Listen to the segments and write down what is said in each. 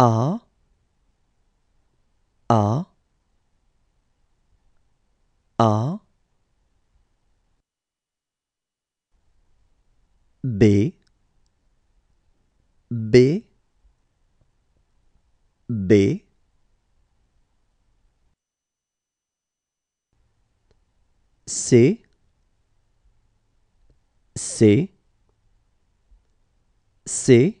A A A B B B C C C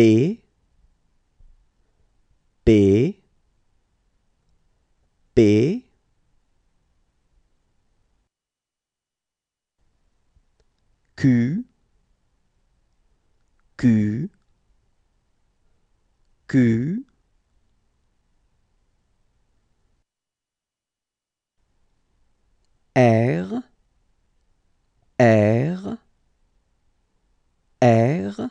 B B B Q Q Q R R R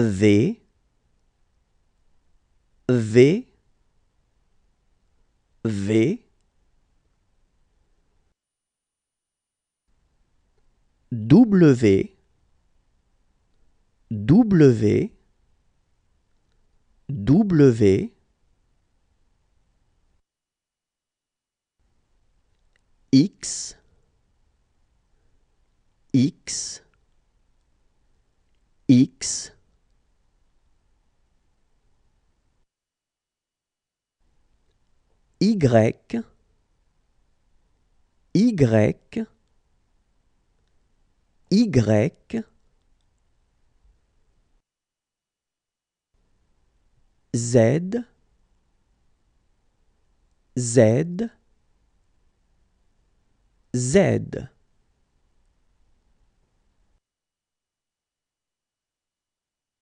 V V V W W W X X X Y, Y, Y, Z, Z, Z.